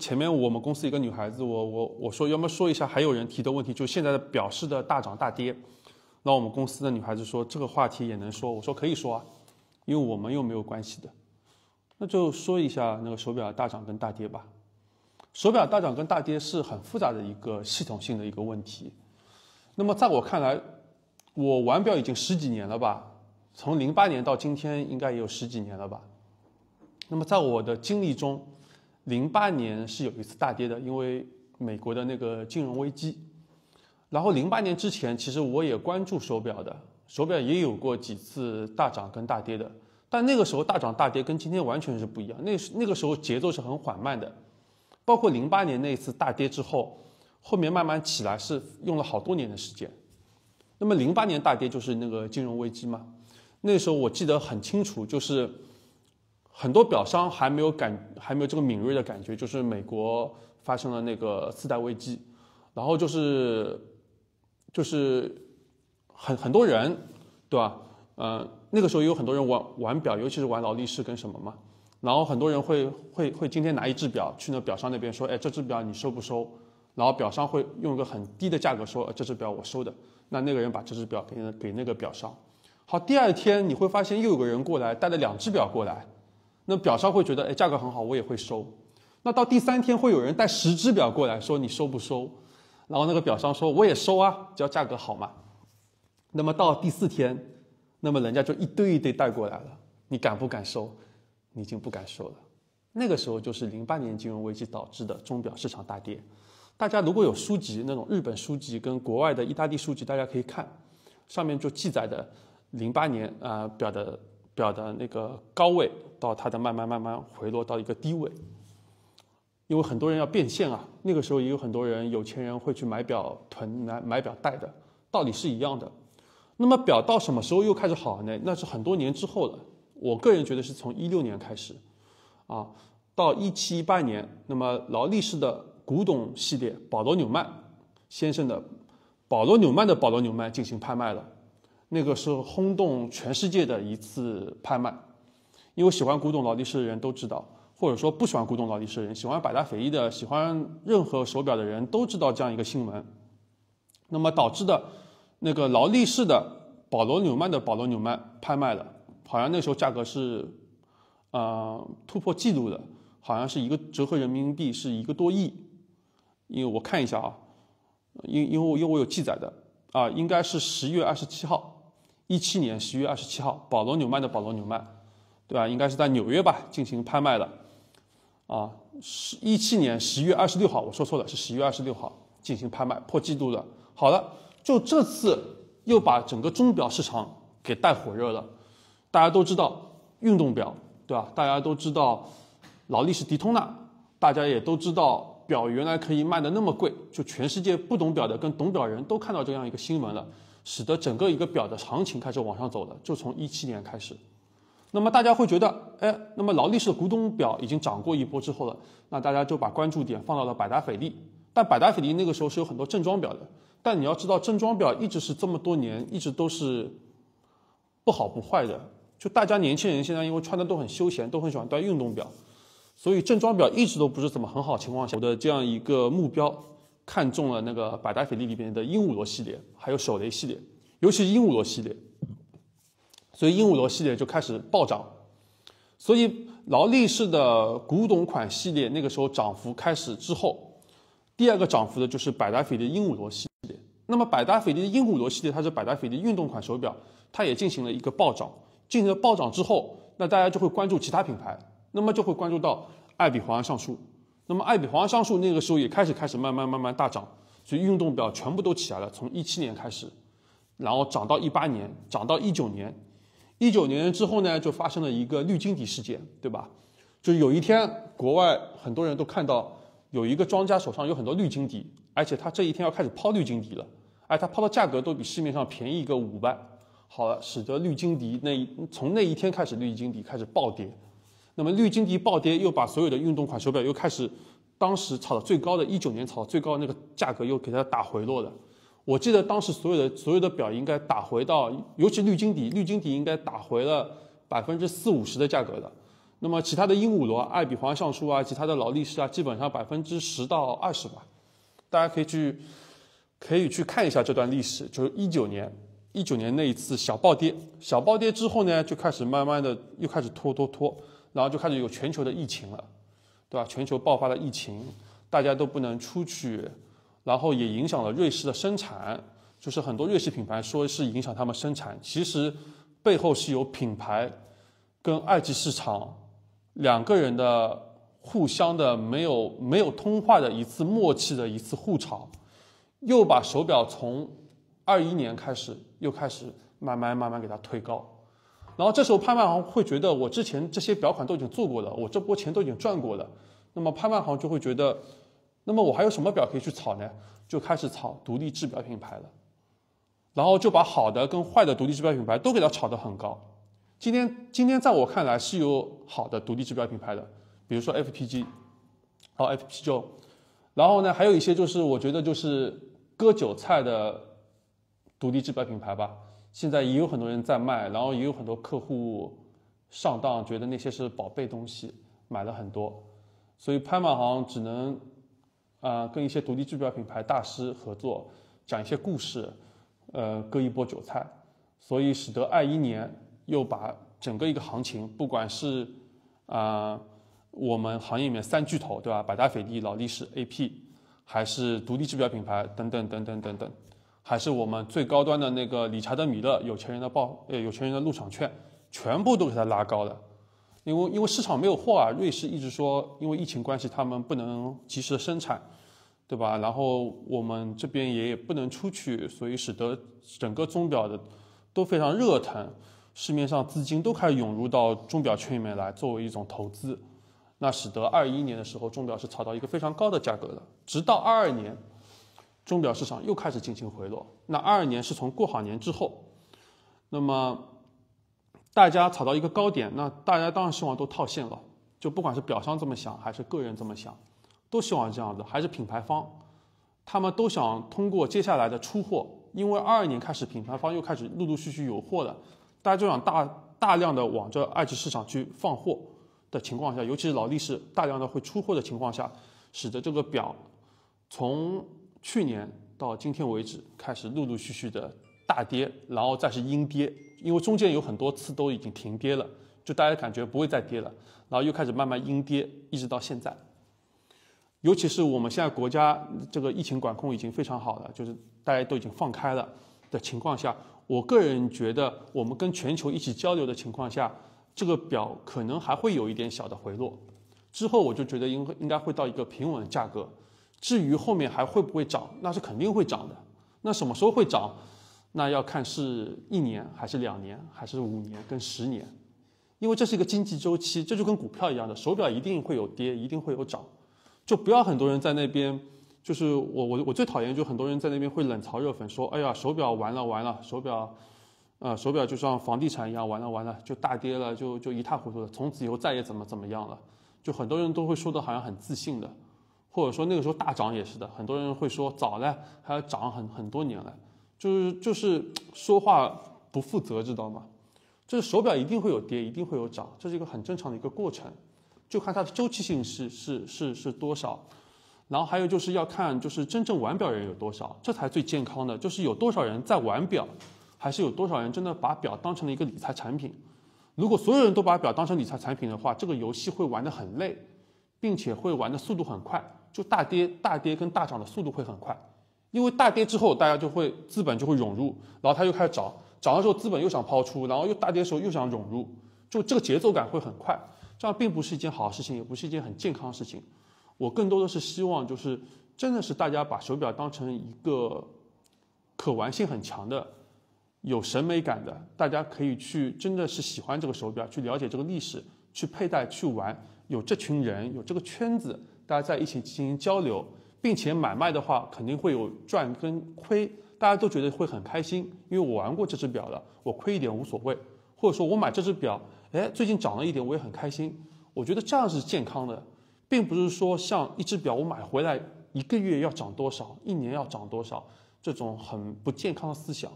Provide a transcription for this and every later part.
前面我们公司一个女孩子，我我我说，要么说一下还有人提的问题，就现在的表市的大涨大跌。那我们公司的女孩子说这个话题也能说，我说可以说啊，因为我们又没有关系的，那就说一下那个手表大涨跟大跌吧。手表大涨跟大跌是很复杂的一个系统性的一个问题。那么在我看来，我玩表已经十几年了吧，从零八年到今天应该也有十几年了吧。那么在我的经历中，零八年是有一次大跌的，因为美国的那个金融危机。然后零八年之前，其实我也关注手表的，手表也有过几次大涨跟大跌的。但那个时候大涨大跌跟今天完全是不一样，那那个时候节奏是很缓慢的。包括零八年那一次大跌之后，后面慢慢起来是用了好多年的时间。那么零八年大跌就是那个金融危机嘛？那时候我记得很清楚，就是。很多表商还没有感还没有这个敏锐的感觉，就是美国发生了那个次贷危机，然后就是就是很很多人，对吧？呃，那个时候有很多人玩玩表，尤其是玩劳力士跟什么嘛。然后很多人会会会今天拿一只表去那表商那边说，哎，这只表你收不收？然后表商会用一个很低的价格说，这只表我收的。那那个人把这只表给给那个表商。好，第二天你会发现又有个人过来，带了两只表过来。那表商会觉得，哎，价格很好，我也会收。那到第三天，会有人带十只表过来说你收不收，然后那个表商说我也收啊，只要价格好嘛。那么到第四天，那么人家就一堆一堆带过来了，你敢不敢收？你已经不敢收了。那个时候就是零八年金融危机导致的钟表市场大跌。大家如果有书籍，那种日本书籍跟国外的意大利书籍，大家可以看，上面就记载的零八年啊表的。表的那个高位到它的慢慢慢慢回落到一个低位，因为很多人要变现啊，那个时候也有很多人有钱人会去买表囤买买表戴的，道理是一样的。那么表到什么时候又开始好呢？那是很多年之后了。我个人觉得是从一六年开始，啊，到一七一八年，那么劳力士的古董系列保罗纽曼先生的保罗纽曼的保罗纽曼进行拍卖了。那个是轰动全世界的一次拍卖，因为喜欢古董劳力士的人都知道，或者说不喜欢古董劳力士的人，喜欢百达翡丽的，喜欢任何手表的人都知道这样一个新闻。那么导致的，那个劳力士的保罗纽曼的保罗纽曼拍卖了，好像那时候价格是，啊突破记录的，好像是一个折合人民币是一个多亿，因为我看一下啊，因因为因为我有记载的啊，应该是十月二十七号。一七年十一月二十七号，保罗纽曼的保罗纽曼，对吧？应该是在纽约吧进行拍卖的，啊，十一七年十一月二十六号，我说错了，是十一月二十六号进行拍卖，破纪录的。好了，就这次又把整个钟表市场给带火热了。大家都知道运动表，对吧？大家都知道劳力士迪通纳，大家也都知道表原来可以卖的那么贵，就全世界不懂表的跟懂表人都看到这样一个新闻了。使得整个一个表的行情开始往上走了，就从一七年开始。那么大家会觉得，哎，那么劳力士的古董表已经涨过一波之后了，那大家就把关注点放到了百达翡丽。但百达翡丽那个时候是有很多正装表的，但你要知道，正装表一直是这么多年一直都是不好不坏的。就大家年轻人现在因为穿的都很休闲，都很喜欢戴运动表，所以正装表一直都不是怎么很好情况下。我的这样一个目标。看中了那个百达翡丽里边的鹦鹉螺系列，还有手雷系列，尤其是鹦鹉螺系列，所以鹦鹉螺系列就开始暴涨，所以劳力士的古董款系列那个时候涨幅开始之后，第二个涨幅的就是百达翡丽鹦鹉螺系列。那么百达翡丽的鹦鹉螺系列它是百达翡丽运动款手表，它也进行了一个暴涨，进行了暴涨之后，那大家就会关注其他品牌，那么就会关注到爱彼皇家橡树。那么，爱比皇橡树那个时候也开始开始慢慢慢慢大涨，所以运动表全部都起来了。从一七年开始，然后涨到一八年，涨到一九年，一九年之后呢，就发生了一个绿晶迪事件，对吧？就是有一天国外很多人都看到有一个庄家手上有很多绿晶迪，而且他这一天要开始抛绿晶迪了，哎，他抛的价格都比市面上便宜一个五倍，好了，使得绿晶迪那从那一天开始，绿晶迪开始暴跌。那么绿金迪暴跌，又把所有的运动款手表又开始，当时炒的最高的一九年炒的最高那个价格又给它打回落了。我记得当时所有的所有的表应该打回到，尤其绿金迪，绿金迪应该打回了百分之四五十的价格的。那么其他的鹦鹉螺、爱彼皇橡树啊，其他的劳力士啊，基本上百分之十到二十吧。大家可以去可以去看一下这段历史，就是一九年一九年那一次小暴跌，小暴跌之后呢，就开始慢慢的又开始拖拖拖。然后就开始有全球的疫情了，对吧？全球爆发了疫情，大家都不能出去，然后也影响了瑞士的生产，就是很多瑞士品牌说是影响他们生产，其实背后是有品牌跟二级市场两个人的互相的没有没有通话的一次默契的一次互吵，又把手表从二一年开始又开始慢慢慢慢给它推高。然后这时候拍卖行会觉得我之前这些表款都已经做过了，我这波钱都已经赚过了，那么拍卖行就会觉得，那么我还有什么表可以去炒呢？就开始炒独立制表品牌了，然后就把好的跟坏的独立制表品牌都给它炒得很高。今天今天在我看来是有好的独立制表品牌的，比如说 FPG，然后 FPJ，然后呢还有一些就是我觉得就是割韭菜的独立制表品牌吧。现在也有很多人在卖，然后也有很多客户上当，觉得那些是宝贝东西，买了很多。所以拍卖行只能啊跟一些独立制表品牌大师合作，讲一些故事，呃割一波韭菜。所以使得二一年又把整个一个行情，不管是啊我们行业里面三巨头对吧，百达翡丽、劳力士、A.P.，还是独立制表品牌等等等等等等。还是我们最高端的那个理查德·米勒，有钱人的报呃，有钱人的入场券，全部都给它拉高的，因为因为市场没有货啊，瑞士一直说因为疫情关系他们不能及时的生产，对吧？然后我们这边也也不能出去，所以使得整个钟表的都非常热腾，市面上资金都开始涌入到钟表圈里面来作为一种投资，那使得二一年的时候钟表是炒到一个非常高的价格的，直到二二年。钟表市场又开始进行回落。那二二年是从过好年之后，那么大家炒到一个高点，那大家当然希望都套现了。就不管是表商这么想，还是个人这么想，都希望这样子。还是品牌方，他们都想通过接下来的出货，因为二二年开始，品牌方又开始陆陆续续有货了，大家就想大大量的往这二级市场去放货的情况下，尤其是劳力士大量的会出货的情况下，使得这个表从。去年到今天为止，开始陆陆续续的大跌，然后再是阴跌，因为中间有很多次都已经停跌了，就大家感觉不会再跌了，然后又开始慢慢阴跌，一直到现在。尤其是我们现在国家这个疫情管控已经非常好了，就是大家都已经放开了的情况下，我个人觉得我们跟全球一起交流的情况下，这个表可能还会有一点小的回落，之后我就觉得应应该会到一个平稳价格。至于后面还会不会涨，那是肯定会涨的。那什么时候会涨，那要看是一年还是两年还是五年跟十年，因为这是一个经济周期，这就跟股票一样的。手表一定会有跌，一定会有涨，就不要很多人在那边，就是我我我最讨厌就很多人在那边会冷嘲热讽说，哎呀手表完了完了，手表，呃手表就像房地产一样完了完了就大跌了就就一塌糊涂了，从此以后再也怎么怎么样了，就很多人都会说的好像很自信的。或者说那个时候大涨也是的，很多人会说早了，还要涨很很多年了，就是就是说话不负责，知道吗？就是手表一定会有跌，一定会有涨，这是一个很正常的一个过程，就看它的周期性是是是是多少，然后还有就是要看就是真正玩表人有多少，这才最健康的，就是有多少人在玩表，还是有多少人真的把表当成了一个理财产品？如果所有人都把表当成理财产品的话，这个游戏会玩的很累，并且会玩的速度很快。就大跌，大跌跟大涨的速度会很快，因为大跌之后大家就会资本就会涌入，然后它又开始涨，涨了之后资本又想抛出，然后又大跌的时候又想涌入，就这个节奏感会很快，这样并不是一件好事情，也不是一件很健康的事情。我更多的是希望就是真的是大家把手表当成一个可玩性很强的、有审美感的，大家可以去真的是喜欢这个手表，去了解这个历史，去佩戴去玩，有这群人，有这个圈子。大家在一起进行交流，并且买卖的话，肯定会有赚跟亏，大家都觉得会很开心。因为我玩过这只表了，我亏一点无所谓，或者说我买这只表，哎，最近涨了一点，我也很开心。我觉得这样是健康的，并不是说像一只表，我买回来一个月要涨多少，一年要涨多少，这种很不健康的思想。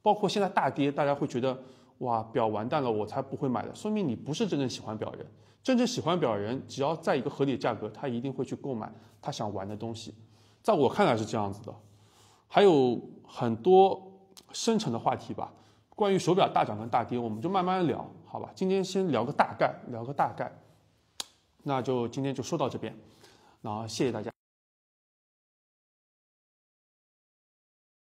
包括现在大跌，大家会觉得哇，表完蛋了，我才不会买的，说明你不是真正喜欢表人。真正喜欢表人，只要在一个合理的价格，他一定会去购买他想玩的东西。在我看来是这样子的，还有很多深沉的话题吧。关于手表大涨跟大跌，我们就慢慢聊，好吧？今天先聊个大概，聊个大概，那就今天就说到这边，然后谢谢大家。